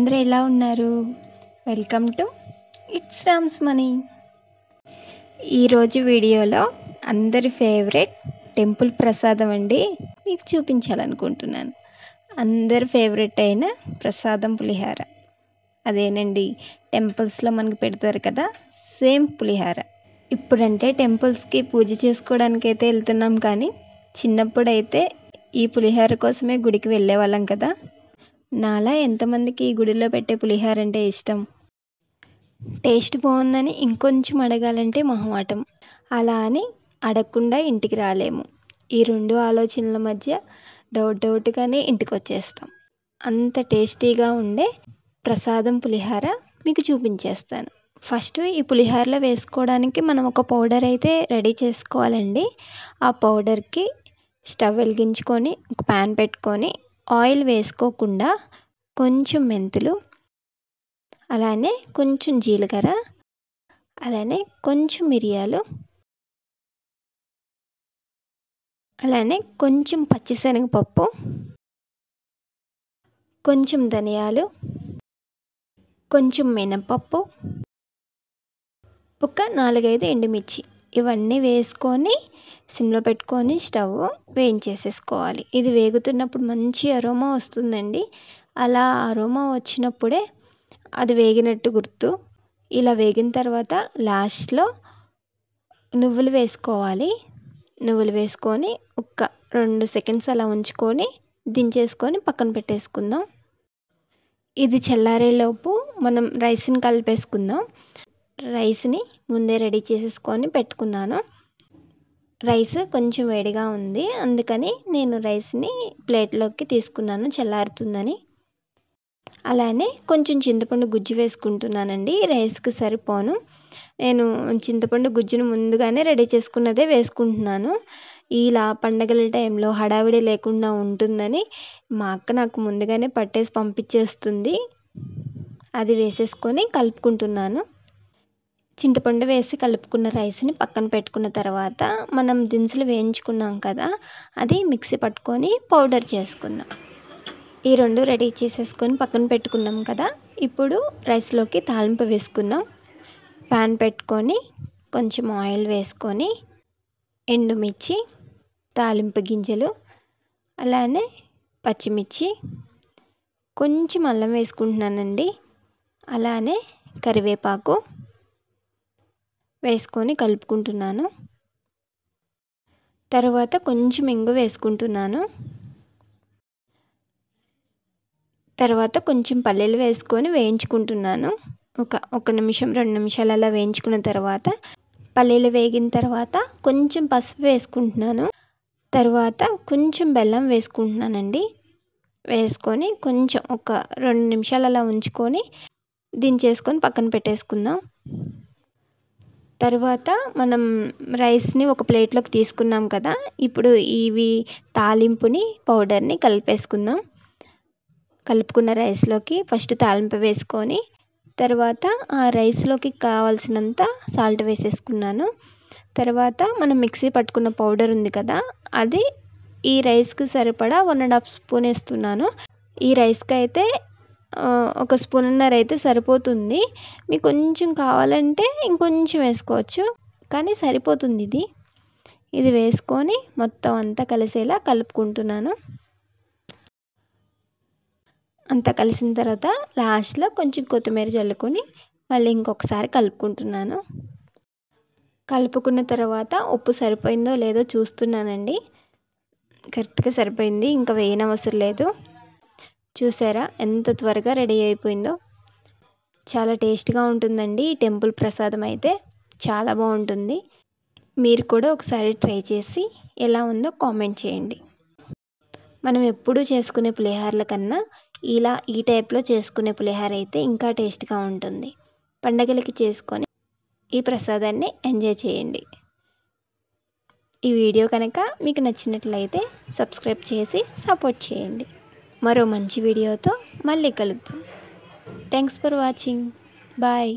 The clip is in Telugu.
అందరూ ఎలా ఉన్నారు welcome to it's Ram's money ఈరోజు వీడియోలో అందరి ఫేవరెట్ టెంపుల్ ప్రసాదం అండి మీకు చూపించాలనుకుంటున్నాను అందరి ఫేవరెట్ అయిన ప్రసాదం పులిహార అదేనండి టెంపుల్స్లో మనకు పెడతారు కదా సేమ్ పులిహార ఇప్పుడంటే టెంపుల్స్కి పూజ చేసుకోవడానికి అయితే వెళ్తున్నాం కానీ చిన్నప్పుడైతే ఈ పులిహార కోసమే గుడికి వెళ్ళేవాళ్ళం కదా నాలా ఎంతమందికి గుడిలో పెట్టే పులిహోర అంటే ఇష్టం టేస్ట్ బాగుందని ఇంకొంచెం అడగాలంటే మొహమాటం అలా అని అడగకుండా ఇంటికి రాలేము ఈ రెండు ఆలోచనల మధ్య డౌట్ డౌట్గానే ఇంటికి వచ్చేస్తాం అంత టేస్టీగా ఉండే ప్రసాదం పులిహార మీకు చూపించేస్తాను ఫస్ట్ ఈ పులిహారలో వేసుకోవడానికి మనం ఒక పౌడర్ అయితే రెడీ చేసుకోవాలండి ఆ పౌడర్కి స్టవ్ వెలిగించుకొని ఒక ప్యాన్ పెట్టుకొని ఆయిల్ వేసుకోకుండా కొంచెం మెంతులు అలానే కొంచెం జీలకర్ర అలానే కొంచెం మిరియాలు అలానే కొంచెం పచ్చిశనగపప్పు కొంచెం ధనియాలు కొంచెం మినపప్పు ఒక నాలుగైదు ఎండుమిర్చి ఇవన్నీ వేసుకొని సిమ్లో పెట్టుకొని స్టవ్ వేయించేసేసుకోవాలి ఇది వేగుతున్నప్పుడు మంచి అరోమా వస్తుందండి అలా అరోమా వచ్చినప్పుడే అది వేగినట్టు గుర్తు ఇలా వేగిన తర్వాత లాస్ట్లో నువ్వులు వేసుకోవాలి నువ్వులు వేసుకొని ఒక్క రెండు సెకండ్స్ అలా ఉంచుకొని దించేసుకొని పక్కన పెట్టేసుకుందాం ఇది చల్లారేలోపు మనం రైస్ని కలిపేసుకుందాం రైస్ని ముందే రెడీ చేసేసుకొని పెట్టుకున్నాను రైస్ కొంచెం వేడిగా ఉంది అందుకని నేను రైస్ని ప్లేట్లోకి తీసుకున్నాను చల్లారుతుందని అలానే కొంచెం చింతపండు గుజ్జు వేసుకుంటున్నానండి రైస్కి సరిపోను నేను చింతపండు గుజ్జును ముందుగానే రెడీ చేసుకున్నదే వేసుకుంటున్నాను ఇలా పండగల టైంలో హడావిడి లేకుండా ఉంటుందని మా అక్క నాకు ముందుగానే పట్టేసి పంపించేస్తుంది అది వేసేసుకొని కలుపుకుంటున్నాను చింతపండు వేసి కలుపుకున్న రైస్ని పక్కన పెట్టుకున్న తర్వాత మనం దినుసులు వేయించుకున్నాం కదా అది మిక్సీ పట్టుకొని పౌడర్ చేసుకుందాం ఈ రెండు రెడీ చేసేసుకొని పక్కన పెట్టుకున్నాం కదా ఇప్పుడు రైస్లోకి తాలింపు వేసుకుందాం ప్యాన్ పెట్టుకొని కొంచెం ఆయిల్ వేసుకొని ఎండుమిర్చి తాలింపు గింజలు అలానే పచ్చిమిర్చి కొంచెం అల్లం వేసుకుంటున్నానండి అలానే కరివేపాకు వేసుకొని కలుపుకుంటున్నాను తర్వాత కొంచెం ఇంగు వేసుకుంటున్నాను తర్వాత కొంచెం పల్లెలు వేసుకొని వేయించుకుంటున్నాను ఒక ఒక నిమిషం రెండు నిమిషాలు అలా వేయించుకున్న తర్వాత పల్లీలు వేగిన తర్వాత కొంచెం పసుపు వేసుకుంటున్నాను తర్వాత కొంచెం బెల్లం వేసుకుంటున్నానండి వేసుకొని కొంచెం ఒక రెండు నిమిషాలు అలా ఉంచుకొని దించేసుకొని పక్కన పెట్టేసుకుందాం తర్వాత మనం రైస్ని ఒక ప్లేట్లోకి తీసుకున్నాం కదా ఇప్పుడు ఇవి తాలింపుని పౌడర్ని కలిపేసుకుందాం కలుపుకున్న రైస్లోకి ఫస్ట్ తాలింపు వేసుకొని తర్వాత ఆ రైస్లోకి కావాల్సినంత సాల్ట్ వేసేసుకున్నాను తర్వాత మనం మిక్సీ పట్టుకున్న పౌడర్ ఉంది కదా అది ఈ రైస్కి సరిపడా వన్ అండ్ హాఫ్ స్పూన్ వేస్తున్నాను ఈ రైస్కి అయితే ఒక స్పూన్నర అయితే సరిపోతుంది మీకు కొంచెం కావాలంటే ఇంకొంచెం వేసుకోవచ్చు కానీ సరిపోతుంది ఇది ఇది వేసుకొని మొత్తం అంతా కలిసేలా కలుపుకుంటున్నాను అంతా కలిసిన తర్వాత లాస్ట్లో కొంచెం కొత్తిమీర చల్లుకొని మళ్ళీ ఇంకొకసారి కలుపుకుంటున్నాను కలుపుకున్న తర్వాత ఉప్పు సరిపోయిందో లేదో చూస్తున్నానండి కరెక్ట్గా సరిపోయింది ఇంకా వేయనవసరం లేదు చూసారా ఎంత త్వరగా రెడీ అయిపోయిందో చాలా టేస్ట్గా ఉంటుందండి ఈ టెంపుల్ ప్రసాదం అయితే చాలా బాగుంటుంది మీరు కూడా ఒకసారి ట్రై చేసి ఎలా ఉందో కామెంట్ చేయండి మనం ఎప్పుడూ చేసుకునే పులిహార్ల కన్నా ఇలా ఈ టైప్లో చేసుకునే పులిహార అయితే ఇంకా టేస్ట్గా ఉంటుంది పండగలకి చేసుకొని ఈ ప్రసాదాన్ని ఎంజాయ్ చేయండి ఈ వీడియో కనుక మీకు నచ్చినట్లయితే సబ్స్క్రైబ్ చేసి సపోర్ట్ చేయండి మరో మంచి వీడియోతో మళ్ళీ కలుద్దాం థ్యాంక్స్ ఫర్ వాచింగ్ బాయ్